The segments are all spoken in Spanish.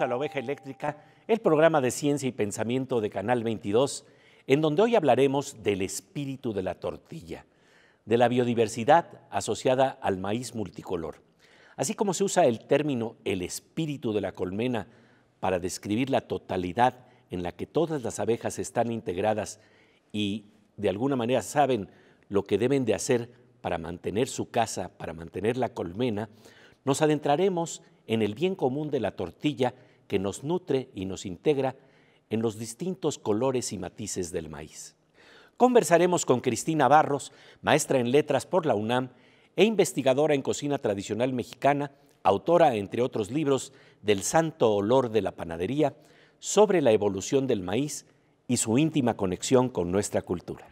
a la Oveja Eléctrica, el programa de ciencia y pensamiento de Canal 22, en donde hoy hablaremos del espíritu de la tortilla, de la biodiversidad asociada al maíz multicolor, así como se usa el término el espíritu de la colmena para describir la totalidad en la que todas las abejas están integradas y de alguna manera saben lo que deben de hacer para mantener su casa, para mantener la colmena, nos adentraremos en en el bien común de la tortilla que nos nutre y nos integra en los distintos colores y matices del maíz. Conversaremos con Cristina Barros, maestra en letras por la UNAM e investigadora en cocina tradicional mexicana, autora, entre otros libros, del Santo Olor de la Panadería, sobre la evolución del maíz y su íntima conexión con nuestra cultura.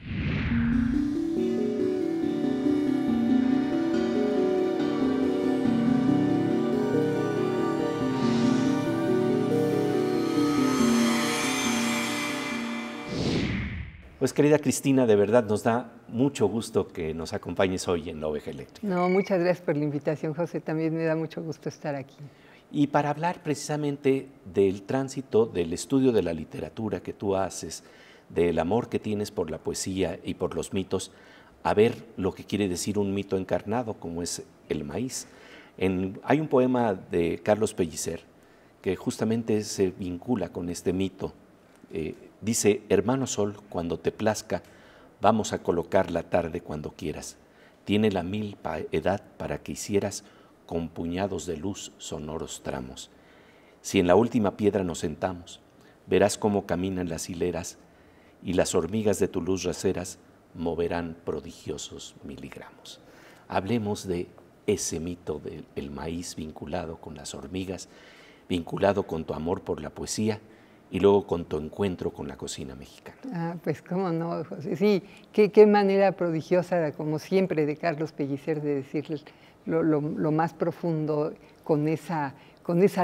Pues querida Cristina, de verdad nos da mucho gusto que nos acompañes hoy en La Oveja No, muchas gracias por la invitación, José. También me da mucho gusto estar aquí. Y para hablar precisamente del tránsito, del estudio de la literatura que tú haces, del amor que tienes por la poesía y por los mitos, a ver lo que quiere decir un mito encarnado, como es el maíz. hay un poema de Carlos Pellicer que justamente se vincula con este mito. Eh, Dice, hermano sol, cuando te plazca, vamos a colocar la tarde cuando quieras. Tiene la mil edad para que hicieras con puñados de luz sonoros tramos. Si en la última piedra nos sentamos, verás cómo caminan las hileras y las hormigas de tu luz raseras moverán prodigiosos miligramos. Hablemos de ese mito del maíz vinculado con las hormigas, vinculado con tu amor por la poesía y luego con tu encuentro con la cocina mexicana. Ah, pues cómo no, José. Sí, qué, manera prodigiosa, como siempre, de Carlos Pellicer de decir lo, más profundo con esa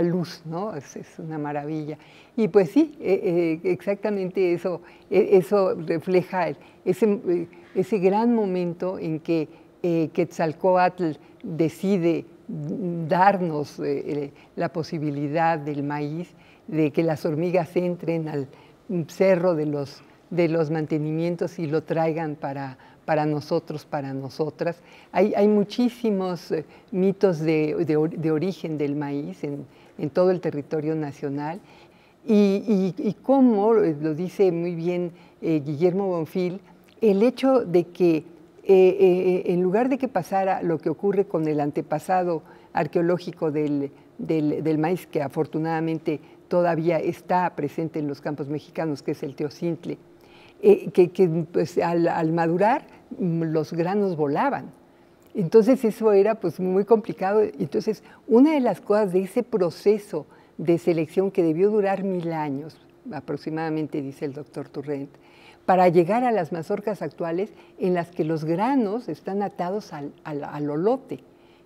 luz, ¿no? Es, una maravilla. Y pues sí, eh, eh, exactamente eso, e, eso refleja ese, ese, gran momento en que eh, Quetzalcoatl decide darnos la posibilidad del maíz de que las hormigas entren al cerro de los, de los mantenimientos y lo traigan para, para nosotros, para nosotras. Hay, muchísimos eh, mitos de, origen del maíz en, todo el territorio nacional y, como eh, lo dice muy bien eh, Guillermo Bonfil, el hecho de que en lugar de que pasara lo que ocurre con el antepasado arqueológico del, del maíz, que afortunadamente todavía está presente en los campos mexicanos, que es el teocintle, eh, que, pues, al, madurar mm, los granos volaban. Entonces eso era pues muy complicado. Entonces una de las cosas de ese proceso de selección que debió durar mil años, aproximadamente dice el doctor Turrent, para llegar a las mazorcas actuales en las que los granos están atados al, al, olote,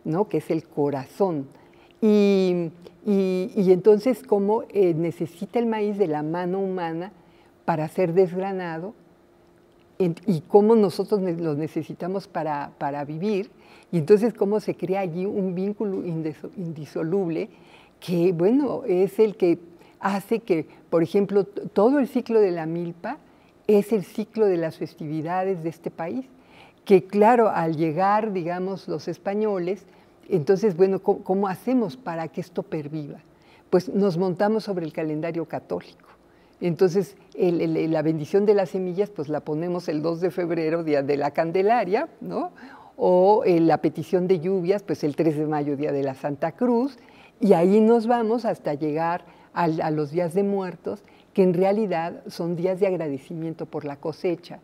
¿no? que es el corazón y, entonces cómo eh, necesita el maíz de la mano humana para ser desgranado y cómo nosotros lo necesitamos para, para, vivir. Y entonces cómo se crea allí un vínculo indisoluble que, bueno, es el que hace que, por ejemplo, todo el ciclo de la milpa es el ciclo de las festividades de este país, que claro, al llegar, digamos, los españoles, entonces, bueno, ¿cómo, hacemos para que esto perviva? Pues nos montamos sobre el calendario católico. Entonces, la bendición de las semillas, pues la ponemos el 2 de febrero, día de la Candelaria, ¿no? O eh, la petición de lluvias, pues el 3 de mayo, día de la Santa Cruz. Y ahí nos vamos hasta llegar a, los días de muertos, que en realidad son días de agradecimiento por la cosecha.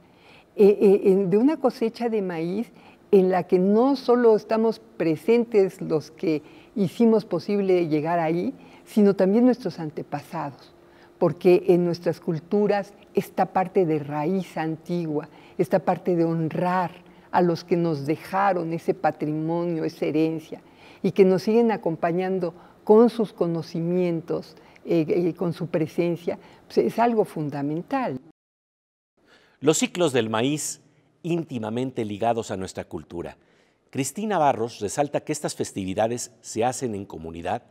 Eh, eh, de una cosecha de maíz en la que no solo estamos presentes los que hicimos posible llegar ahí, sino también nuestros antepasados, porque en nuestras culturas esta parte de raíz antigua, esta parte de honrar a los que nos dejaron ese patrimonio, esa herencia, y que nos siguen acompañando con sus conocimientos, eh, eh, y con su presencia, pues, es algo fundamental. Los ciclos del maíz íntimamente ligados a nuestra cultura. Cristina Barros resalta que estas festividades se hacen en comunidad,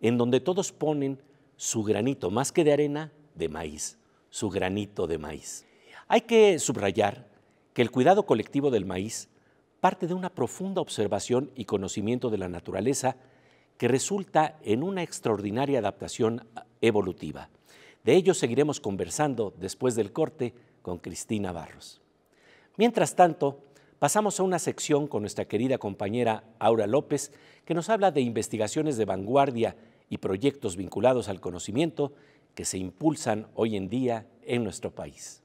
en donde todos ponen su granito, más que de arena, de maíz, su granito de maíz. Hay que subrayar que el cuidado colectivo del maíz parte de una profunda observación y conocimiento de la naturaleza que resulta en una extraordinaria adaptación ah, evolutiva. De ello seguiremos conversando después del corte con Cristina Barros. Mientras tanto, pasamos a una sección con nuestra querida compañera Aura López, que nos habla de investigaciones de vanguardia y proyectos vinculados al conocimiento que se impulsan hoy en día en nuestro país.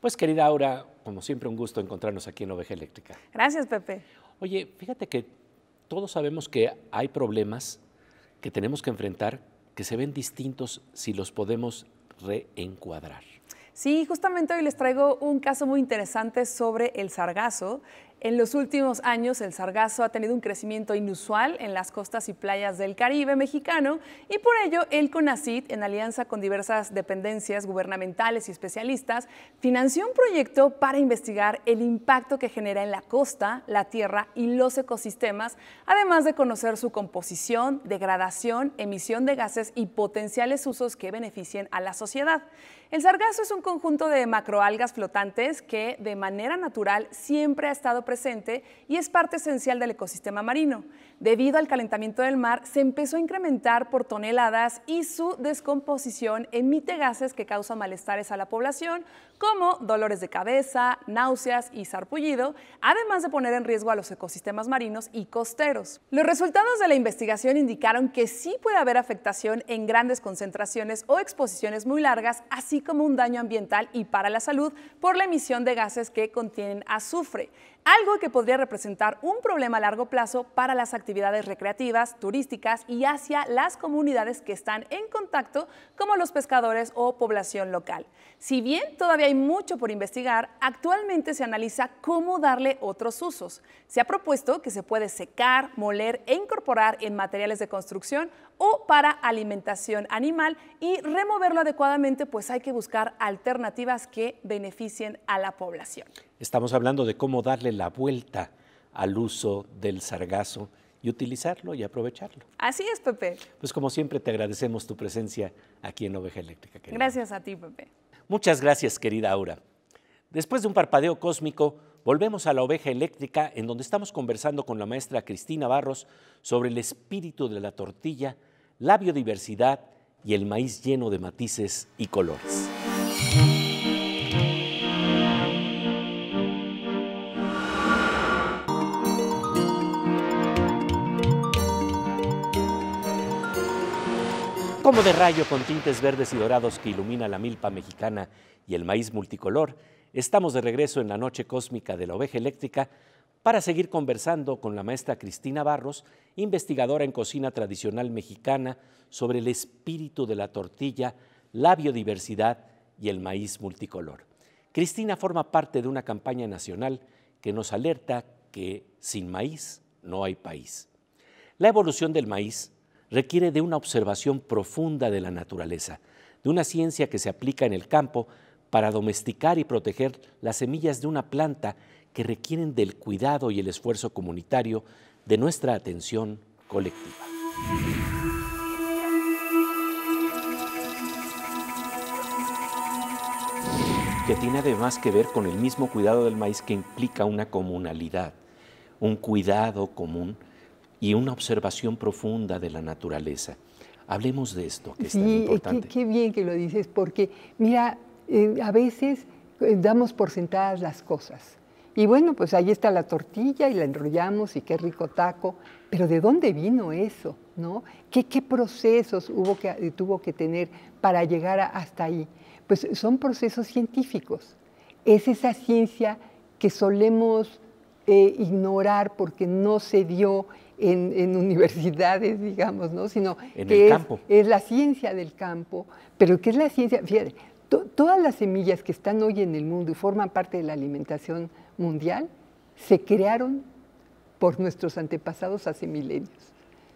Pues querida Aura, como siempre un gusto encontrarnos aquí en Oveja Eléctrica. Gracias, Pepe. Oye, fíjate que todos sabemos que hay problemas que tenemos que enfrentar que se ven distintos si los podemos reencuadrar. Sí, justamente hoy les traigo un caso muy interesante sobre el sargazo. En los últimos años, el sargazo ha tenido un crecimiento inusual en las costas y playas del Caribe mexicano y por ello el CONACIT, en alianza con diversas dependencias gubernamentales y especialistas, financió un proyecto para investigar el impacto que genera en la costa, la tierra y los ecosistemas, además de conocer su composición, degradación, emisión de gases y potenciales usos que beneficien a la sociedad. El sargazo es un conjunto de macroalgas flotantes que de manera natural siempre ha estado presente y es parte esencial del ecosistema marino. Debido al calentamiento del mar, se empezó a incrementar por toneladas y su descomposición emite gases que causan malestares a la población, como dolores de cabeza, náuseas y sarpullido, además de poner en riesgo a los ecosistemas marinos y costeros. Los resultados de la investigación indicaron que sí puede haber afectación en grandes concentraciones o exposiciones muy largas, así como un daño ambiental y para la salud por la emisión de gases que contienen azufre algo que podría representar un problema a largo plazo para las actividades recreativas, turísticas y hacia las comunidades que están en contacto, como los pescadores o población local. Si bien todavía hay mucho por investigar, actualmente se analiza cómo darle otros usos. Se ha propuesto que se puede secar, moler e incorporar en materiales de construcción o para alimentación animal y removerlo adecuadamente, pues hay que buscar alternativas que beneficien a la población. Estamos hablando de cómo darle la vuelta al uso del sargazo y utilizarlo y aprovecharlo. Así es, Pepe. Pues como siempre te agradecemos tu presencia aquí en Oveja Eléctrica. Gracias a ti, Pepe. Muchas gracias, querida Aura. Después de un parpadeo cósmico, volvemos a la Oveja Eléctrica en donde estamos conversando con la maestra Cristina Barros sobre el espíritu de la tortilla la biodiversidad y el maíz lleno de matices y colores. Como de rayo con tintes verdes y dorados que ilumina la milpa mexicana y el maíz multicolor, estamos de regreso en la noche cósmica de la oveja eléctrica para seguir conversando con la maestra Cristina Barros, investigadora en cocina tradicional mexicana, sobre el espíritu de la tortilla, la biodiversidad y el maíz multicolor. Cristina forma parte de una campaña nacional que nos alerta que sin maíz no hay país. La evolución del maíz requiere de una observación profunda de la naturaleza, de una ciencia que se aplica en el campo para domesticar y proteger las semillas de una planta que requieren del cuidado y el esfuerzo comunitario de nuestra atención colectiva. que tiene además que ver con el mismo cuidado del maíz que implica una comunalidad, un cuidado común y una observación profunda de la naturaleza. Hablemos de esto, que es tan eh, importante. Qué, bien que lo dices, porque mira, eh, a veces eh, damos por sentadas las cosas. Y bueno, pues ahí está la tortilla y la enrollamos y qué rico taco. Pero ¿de dónde vino eso? ¿no? ¿Qué, procesos hubo que, eh, tuvo que tener para llegar hasta ahí? Pues son procesos científicos. Es esa ciencia que solemos eh, ignorar porque no se dio en, universidades, digamos, ¿no? Sino en que el es, campo. es, la ciencia del campo, pero ¿qué es la ciencia, fíjate, todas las semillas que están hoy en el mundo y forman parte de la alimentación mundial se crearon por nuestros antepasados hace milenios.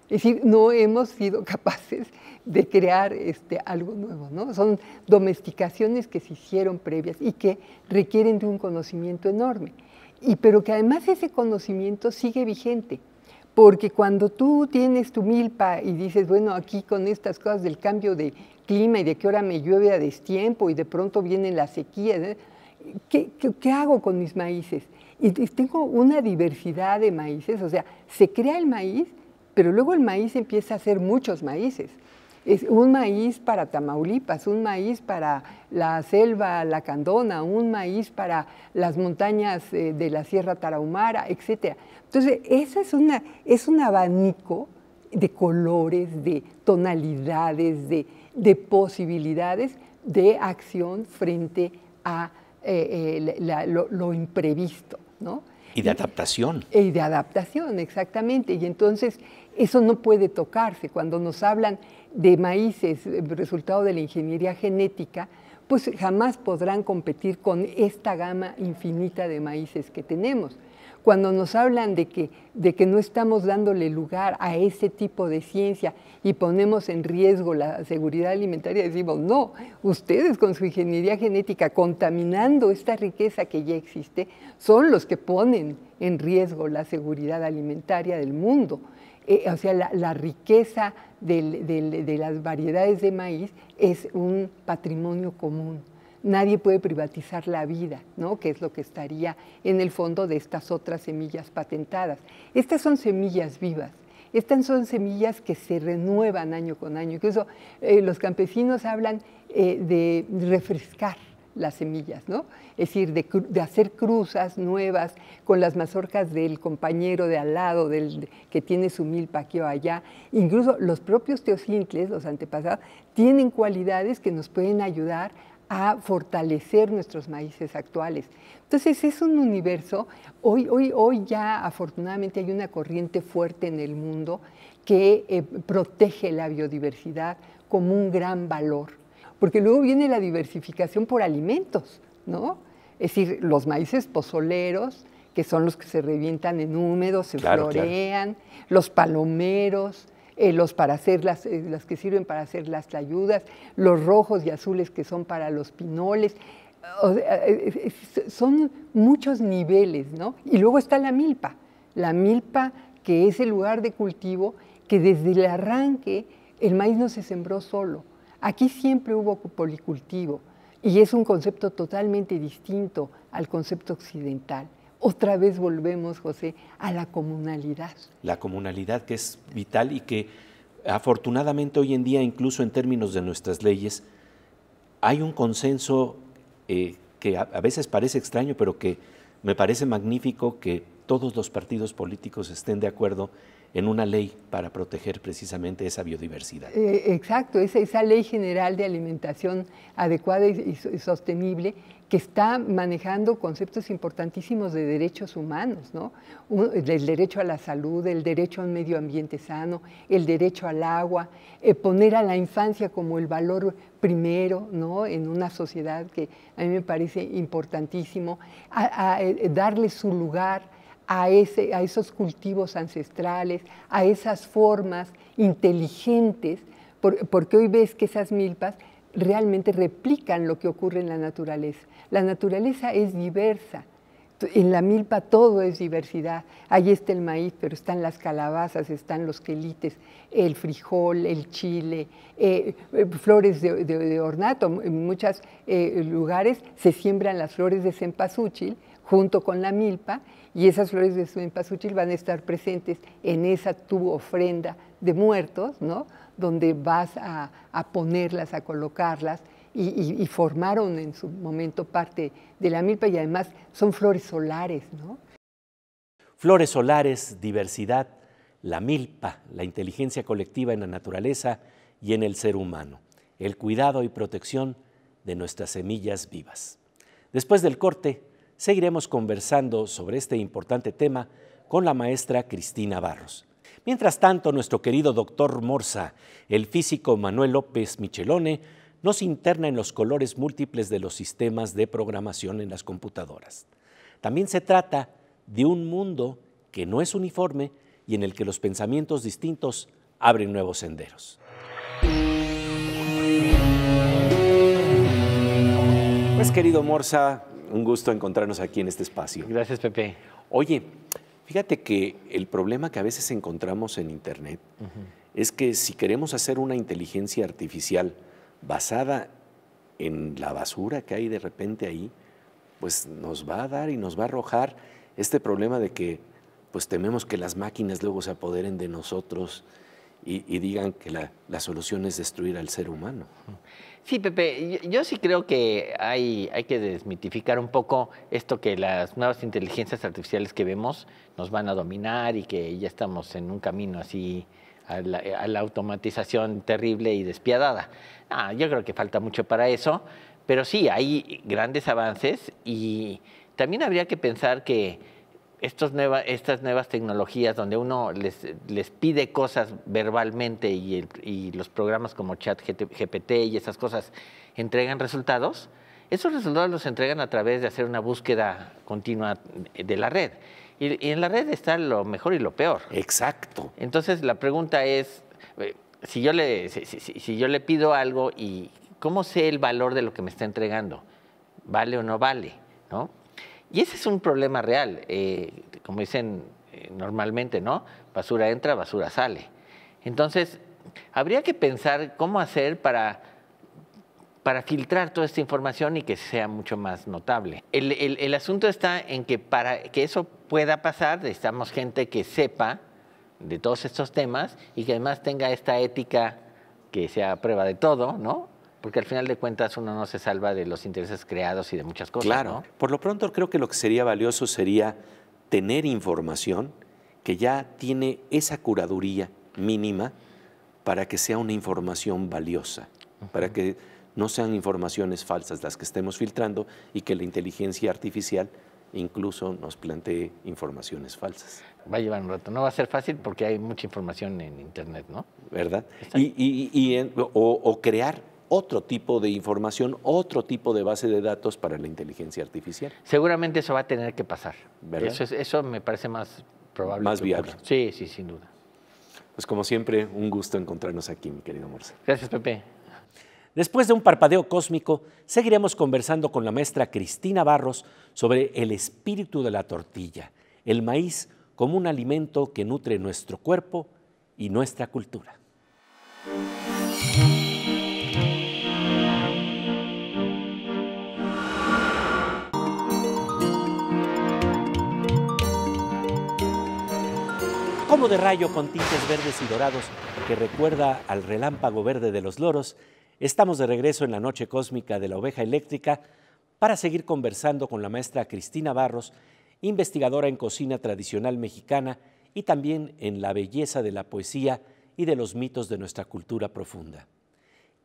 Es decir, no hemos sido capaces de crear este, algo nuevo, ¿no? Son domesticaciones que se hicieron previas y que requieren de un conocimiento enorme. Y, pero que además ese conocimiento sigue vigente, porque cuando tú tienes tu milpa y dices, bueno, aquí con estas cosas del cambio de clima y de qué hora me llueve a destiempo y de pronto viene la sequía... ¿eh? ¿qué, hago con mis maíces? Y tengo una diversidad de maíces, o sea, se crea el maíz, pero luego el maíz empieza a hacer muchos maíces. Es un maíz para Tamaulipas, un maíz para la selva lacandona, un maíz para las montañas eh, de la Sierra Tarahumara, etc. Entonces, ese es, es un abanico de colores, de tonalidades, de, de posibilidades de acción frente a eh, eh, lo, lo, imprevisto, ¿no? Y de adaptación. Y de adaptación, exactamente. Y entonces eso no puede tocarse. Cuando nos hablan de maíces, eh, resultado de la ingeniería genética, pues jamás podrán competir con esta gama infinita de maíces que tenemos cuando nos hablan de que, no estamos dándole lugar a ese tipo de ciencia y ponemos en riesgo la seguridad alimentaria, decimos, no, ustedes con su ingeniería genética contaminando esta riqueza que ya existe, son los que ponen en riesgo la seguridad alimentaria del mundo. Eh, o sea, la, riqueza de las variedades de maíz es un patrimonio común nadie puede privatizar la vida, ¿no? que es lo que estaría en el fondo de estas otras semillas patentadas. Estas son semillas vivas. Estas son semillas que se renuevan año con año. Incluso eh, los campesinos hablan eh, de refrescar las semillas, ¿no? Es decir, de, hacer cruzas nuevas con las mazorcas del compañero de al lado, del, que tiene su milpaqueo allá. Incluso los propios teosintles, los antepasados, tienen cualidades que nos pueden ayudar a fortalecer nuestros maíces actuales. Entonces es un universo, hoy, hoy, hoy ya afortunadamente hay una corriente fuerte en el mundo que eh, protege la biodiversidad como un gran valor, porque luego viene la diversificación por alimentos, ¿no? Es decir, los maíces pozoleros, que son los que se revientan en húmedos, se florean, los palomeros, eh, los eh, las, que sirven para hacer las tlayudas, los rojos y azules que son para los pinoles. Eh, son muchos niveles, ¿no? Y luego está la milpa, la milpa que es el lugar de cultivo que desde el arranque el maíz no se sembró solo. Aquí siempre hubo policultivo y es un concepto totalmente distinto al concepto occidental otra vez volvemos, José, a la comunalidad. La comunalidad que es vital y que afortunadamente hoy en día, incluso en términos de nuestras leyes, hay un consenso eh, que a, a, veces parece extraño, pero que me parece magnífico que todos los partidos políticos estén de acuerdo en una ley para proteger precisamente esa biodiversidad. Eh, exacto, esa, esa ley general de alimentación adecuada y, sostenible que está manejando conceptos importantísimos de derechos humanos, ¿no? el derecho a la salud, el derecho a un medio ambiente sano, el derecho al agua, eh, poner a la infancia como el valor primero, ¿no? En una sociedad que a mí me parece importantísimo, eh, darle su lugar a, esos cultivos ancestrales, a esas formas inteligentes, porque hoy ves que esas milpas realmente replican lo que ocurre en la naturaleza. La naturaleza es diversa. En la milpa todo es diversidad. Ahí está el maíz, pero están las calabazas, están los quelites, el frijol, el chile, eh, eh, flores de, ornato. En muchos eh, lugares se siembran las flores de cempasúchil junto con la milpa y esas flores de cempasúchil van a estar presentes en esa tu ofrenda de muertos, ¿no? donde vas a, ponerlas, a colocarlas y, y, formaron en su momento parte de la milpa y además son flores solares. ¿no? Flores solares, diversidad, la milpa, la inteligencia colectiva en la naturaleza y en el ser humano, el cuidado y protección de nuestras semillas vivas. Después del corte, seguiremos conversando sobre este importante tema con la maestra Cristina Barros. Mientras tanto, nuestro querido doctor Morsa, el físico Manuel López Michelone, nos interna en los colores múltiples de los sistemas de programación en las computadoras. También se trata de un mundo que no es uniforme y en el que los pensamientos distintos abren nuevos senderos. Pues querido Morsa, un gusto encontrarnos aquí en este espacio. Gracias, Pepe. Oye, fíjate que el problema que a veces encontramos en Internet es que si queremos hacer una inteligencia artificial basada en la basura que hay de repente ahí, pues nos va a dar y nos va a arrojar este problema de que pues tememos que las máquinas luego se apoderen de nosotros y, digan que la, solución es destruir al ser humano. Sí, Pepe, yo, sí creo que hay, hay que desmitificar un poco esto que las nuevas inteligencias artificiales que vemos nos van a dominar y que ya estamos en un camino así a la, automatización terrible y despiadada. Ah, yo creo que falta mucho para eso, pero sí, hay grandes avances y también habría que pensar que estas nuevas tecnologías donde uno les, pide cosas verbalmente y, los programas como ChatGPT y esas cosas entregan resultados, esos resultados los entregan a través de hacer una búsqueda continua de la red. Y, en la red está lo mejor y lo peor. Exacto. Entonces la pregunta es, eh, si yo le, si yo le pido algo y ¿cómo sé el valor de lo que me está entregando? ¿Vale o no vale? ¿No? Y ese es un problema real. Eh, como dicen eh, normalmente, ¿no? Basura entra, basura sale. Entonces, habría que pensar cómo hacer para, para filtrar toda esta información y que sea mucho más notable. El, el asunto está en que para que eso pueda pasar necesitamos gente que sepa de todos estos temas y que además tenga esta ética que sea prueba de todo, ¿no? Porque al final de cuentas uno no se salva de los intereses creados y de muchas cosas. Claro. Por lo pronto creo que lo que sería valioso sería tener información que ya tiene esa curaduría mínima para que sea una información valiosa, para que no sean informaciones falsas las que estemos filtrando y que la inteligencia artificial incluso nos plantee informaciones falsas. Va a llevar un rato. No va a ser fácil porque hay mucha información en Internet, ¿no? ¿Verdad? Y, o, o crear otro tipo de información, otro tipo de base de datos para la inteligencia artificial. Seguramente eso va a tener que pasar. Eso, me parece más probable. Más viable. Sí, sí, sin duda. Pues como siempre, un gusto encontrarnos aquí, mi querido Morse. Gracias, Pepe. Después de un parpadeo cósmico, seguiremos conversando con la maestra Cristina Barros sobre el espíritu de la tortilla, el maíz como un alimento que nutre nuestro cuerpo y nuestra cultura. de rayo con tintes verdes y dorados que recuerda al relámpago verde de los loros, estamos de regreso en la noche cósmica de la oveja eléctrica para seguir conversando con la maestra Cristina Barros, investigadora en cocina tradicional mexicana y también en la belleza de la poesía y de los mitos de nuestra cultura profunda.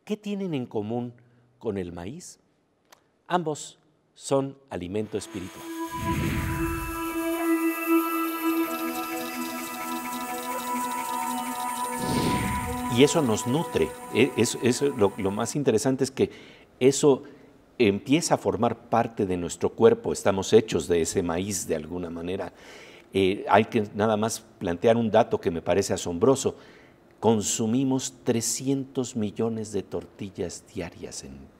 ¿Qué tienen en común con el maíz? Ambos son alimento espiritual. y eso nos nutre. E, es lo, más interesante es que eso empieza a formar parte de nuestro cuerpo, estamos hechos de ese maíz de alguna manera. Eh, hay que nada más plantear un dato que me parece asombroso. Consumimos 300 millones de tortillas diarias en,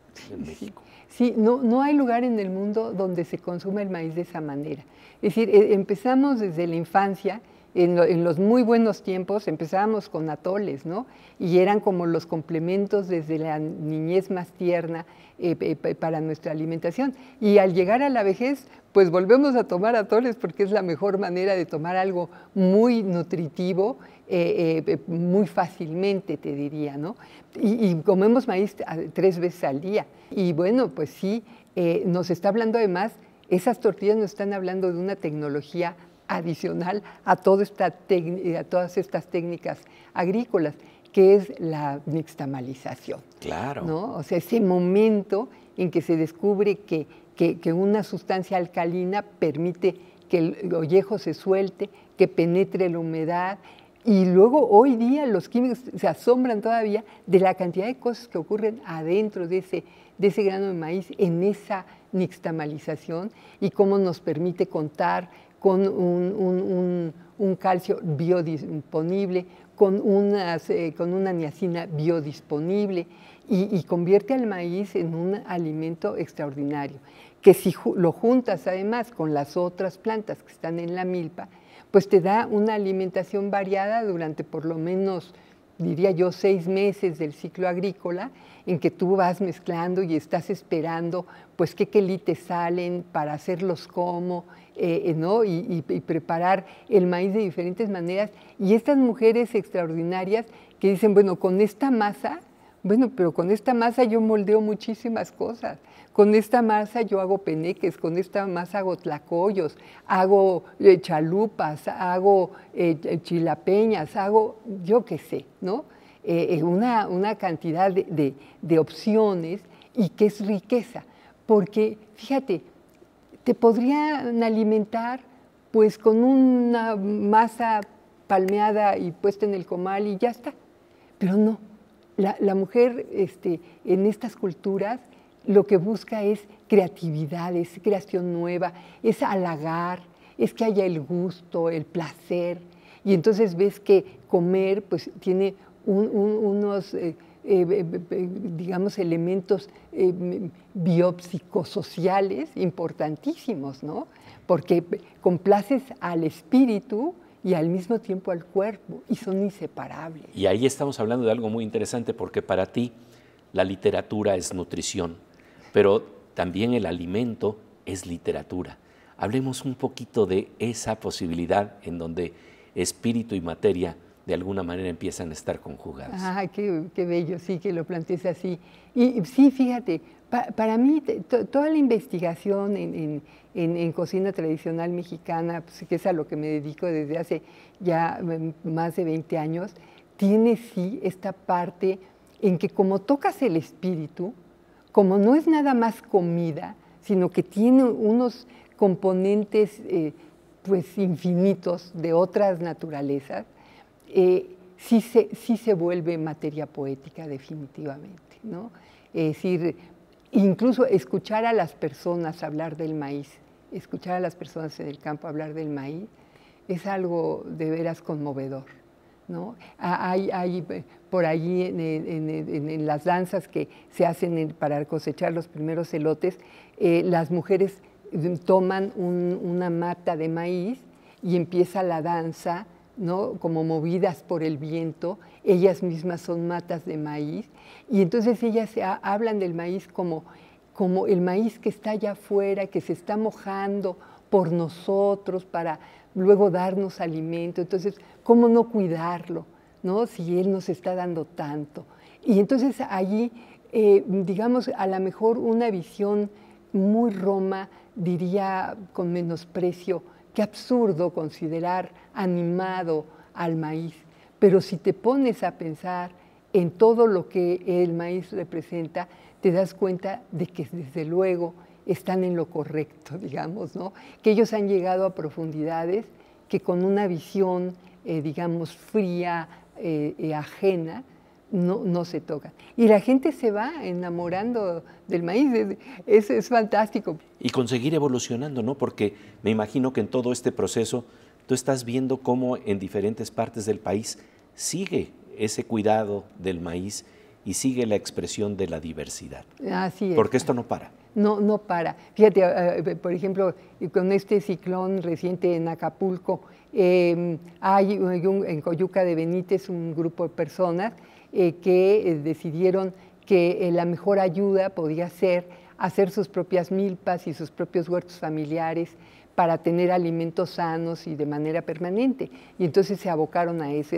México. Sí, no, no hay lugar en el mundo donde se consume el maíz de esa manera. Es decir, e, empezamos desde la infancia en, los muy buenos tiempos empezábamos con atoles, ¿no? Y eran como los complementos desde la niñez más tierna eh, eh, para nuestra alimentación. Y al llegar a la vejez, pues volvemos a tomar atoles porque es la mejor manera de tomar algo muy nutritivo, eh, muy fácilmente, te diría, ¿no? Y, y comemos maíz tres veces al día. Y bueno, pues sí, nos está hablando además, esas tortillas nos están hablando de una tecnología adicional eh, a, todas estas técnicas agrícolas, que es la nixtamalización. Claro. O sea, ese momento en que se descubre que, una sustancia alcalina permite que el ollejo se suelte, que penetre la humedad, y luego hoy día los químicos se asombran todavía de la cantidad de cosas que ocurren adentro de ese, de ese grano de maíz en esa nixtamalización y cómo nos permite contar con un, calcio biodisponible, con, unas, eh, con una niacina biodisponible y, convierte al maíz en un alimento extraordinario, que si lo juntas además con las otras plantas que están en la milpa, pues te da una alimentación variada durante por lo menos diría yo, seis meses del ciclo agrícola, en que tú vas mezclando y estás esperando, pues, qué quelites salen para hacerlos como, eh, eh, ¿no? y preparar el maíz de diferentes maneras. Y estas mujeres extraordinarias que dicen, bueno, con esta masa, bueno, pero con esta masa yo moldeo muchísimas cosas con esta masa yo hago peneques, con esta masa hago tlacoyos, hago eh, chalupas, hago eh, eh, chilapeñas, hago yo qué sé, ¿no? una, cantidad de, opciones y que es riqueza, porque fíjate, te podrían alimentar pues con una masa palmeada y puesta en el comal y ya está, pero no, la, mujer este, en estas culturas lo que busca es creatividad, es creación nueva, es halagar, es que haya el gusto, el placer. Y entonces ves que comer pues, tiene unos, eh, eh, digamos, elementos eh, biopsicosociales importantísimos, ¿no? Porque complaces al espíritu, y al mismo tiempo al cuerpo, y son inseparables. Y ahí estamos hablando de algo muy interesante, porque para ti la literatura es nutrición pero también el alimento es literatura. Hablemos un poquito de esa posibilidad en donde espíritu y materia de alguna manera empiezan a estar conjugadas. Ah, qué, bello, sí, que lo plantees así. Y sí, fíjate, para mí toda la investigación en, cocina tradicional mexicana, pues, que es a lo que me dedico desde hace ya mm, más de 20 años, tiene sí esta parte en que como tocas el espíritu, como no es nada más comida, sino que tiene unos componentes eh, pues, infinitos de otras naturalezas, eh, sí, se, vuelve materia poética definitivamente. Es decir, incluso escuchar a las personas hablar del maíz, escuchar a las personas en el campo hablar del maíz, es algo de veras conmovedor. Hay, eh, por allí en, las danzas que se hacen para cosechar los primeros elotes, eh, las mujeres eh, toman una mata de maíz y empieza la danza, como movidas por el viento, ellas mismas son matas de maíz, y entonces ellas hablan del maíz como, como el maíz que está allá afuera, que se está mojando por nosotros, para, luego darnos alimento. Entonces, ¿cómo no cuidarlo? ¿no? Si Él nos está dando tanto. Y entonces allí, eh, digamos, a lo mejor una visión muy roma diría con menosprecio, qué absurdo considerar animado al maíz. Pero si te pones a pensar en todo lo que el maíz representa, te das cuenta de que desde luego están en lo correcto, digamos, ¿no? Que ellos han llegado a profundidades que con una visión, eh, digamos, fría, y eh, eh, ajena, no, no, se toca. Y la gente se va enamorando del maíz, es, es, fantástico. Y conseguir evolucionando, ¿no? Porque me imagino que en todo este proceso tú estás viendo cómo en diferentes partes del país sigue ese cuidado del maíz y sigue la expresión de la diversidad. Así es. Porque esto no para no, no para. Fíjate, eh, eh, por ejemplo, con este ciclón reciente en Acapulco, em, hay en Coyuca de Benítez un grupo de personas eh, que decidieron que la mejor ayuda podía ser hacer sus propias milpas y sus propios huertos familiares para tener alimentos sanos y de manera permanente. Y entonces se abocaron a eso.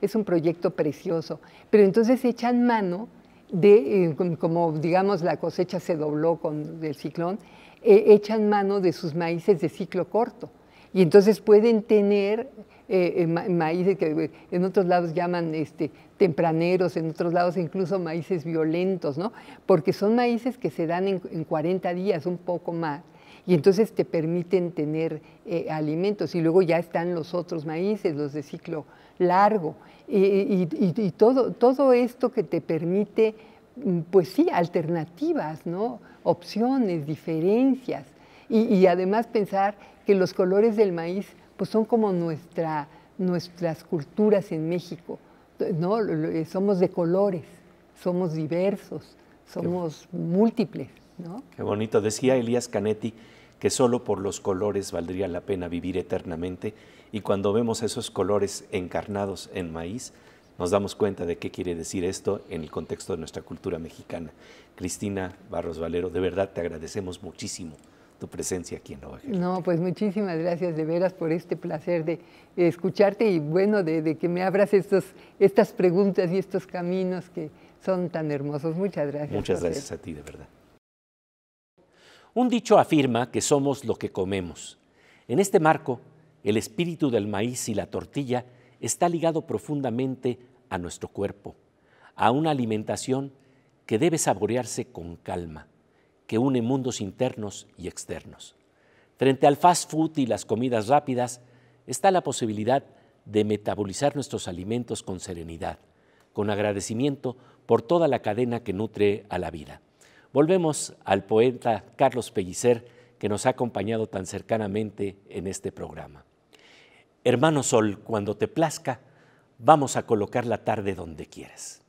es un proyecto precioso. Pero entonces echan mano de, eh, como digamos la cosecha se dobló con el ciclón, eh, echan mano de sus maíces de ciclo corto. Y entonces pueden tener eh, maíces que en otros lados llaman este, tempraneros, en otros lados incluso maíces violentos, ¿no? Porque son maíces que se dan en 40 días, un poco más, y entonces te permiten tener eh, alimentos. Y luego ya están los otros maíces, los de ciclo largo, y, todo, todo esto que te permite, mm, pues sí, alternativas, ¿no? opciones, diferencias. Y, además pensar que los colores del maíz pues son como nuestra, nuestras culturas en México. ¿no? Eh, somos de colores, somos diversos, somos múltiples. Qué bonito. Decía Elías Canetti que solo por los colores valdría la pena vivir eternamente y cuando vemos esos colores encarnados en maíz, nos damos cuenta de qué quiere decir esto en el contexto de nuestra cultura mexicana. Cristina Barros Valero, de verdad te agradecemos muchísimo tu presencia aquí en Nueva Jerusalén. No, pues muchísimas gracias de veras por este placer de escucharte y bueno, de, que me abras estos, estas preguntas y estos caminos que son tan hermosos. Muchas gracias. Muchas gracias a ti, de verdad. Un dicho afirma que somos lo que comemos. En este marco, el espíritu del maíz y la tortilla está ligado profundamente a nuestro cuerpo, a una alimentación que debe saborearse con calma, que une mundos internos y externos. Frente al fast food y las comidas rápidas está la posibilidad de metabolizar nuestros alimentos con serenidad, con agradecimiento por toda la cadena que nutre a la vida. Volvemos al poeta Carlos Pellicer, que nos ha acompañado tan cercanamente en este programa. Hermano Sol, cuando te plazca, vamos a colocar la tarde donde quieras.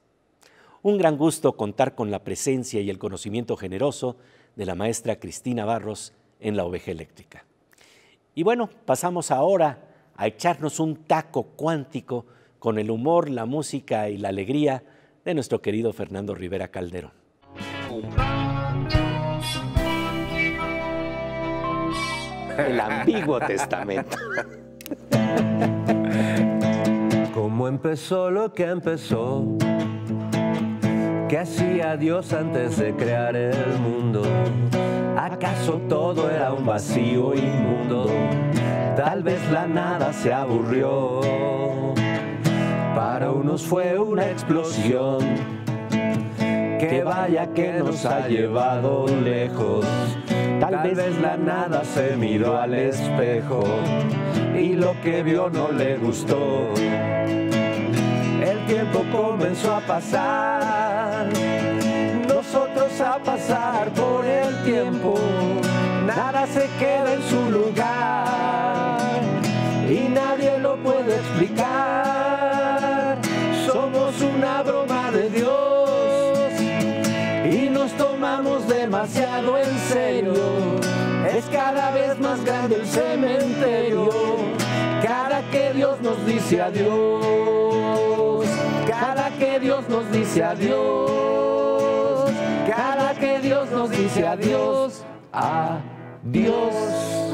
Un gran gusto contar con la presencia y el conocimiento generoso de la maestra Cristina Barros en la oveja eléctrica. Y bueno, pasamos ahora a echarnos un taco cuántico con el humor, la música y la alegría de nuestro querido Fernando Rivera Calderón. el ambiguo testamento. ¿Cómo empezó lo que empezó? ¿Qué hacía Dios antes de crear el mundo? ¿Acaso todo era un vacío inmundo? Tal vez la nada se aburrió. Para unos fue una explosión. Que vaya que nos ha llevado lejos Tal, vez, vez la nada se miró al espejo y lo que vio no le gustó. El tiempo comenzó a pasar, nosotros a pasar por el tiempo. Nada se queda en su dice adiós, cada que Dios nos dice adiós, cada que Dios nos dice adiós, adiós.